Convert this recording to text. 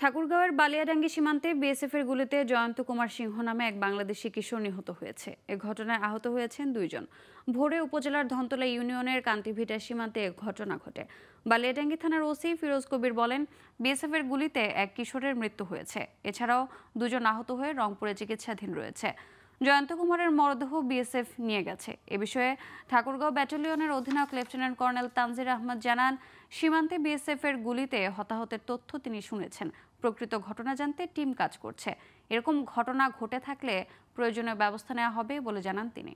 ঠাকুরগাঁওয়ের বালিয়াডাঙ্গি সীমান্তে বিএসএফের গুলিতে জয়ন্ত কুমার সিংহ নামে এক বাংলাদেশি কিশোর নিহত হয়েছে এ ঘটনায় আহত হয়েছেন দুইজন ভোরে উপজেলার ধনতলা ইউনিয়নের কান্তিভিটা সীমান্তে এ ঘটনা ঘটে বালিয়াডাঙ্গি থানার ওসি ফিরোজ কবির বলেন বিএসএফের গুলিতে এক কিশোরের মৃত্যু হয়েছে এছাড়াও দুজন আহত হয়ে রংপুরে চিকিৎসাধীন রয়েছে জয়ন্ত কুমারের মরদেহ বিএসএফ নিয়ে গেছে এ বিষয়ে ঠাকুরগাঁও ব্যাটালিয়নের অধিনায়ক লেফটেন্যান্ট কর্নেল তানজির আহমদ জানান সীমান্তে বিএসএফ এর গুলিতে হতাহতের তথ্য তিনি শুনেছেন প্রকৃত ঘটনা জানতে টিম কাজ করছে এরকম ঘটনা ঘটে থাকলে প্রয়োজনীয় ব্যবস্থা নেওয়া হবে বলে জানান তিনি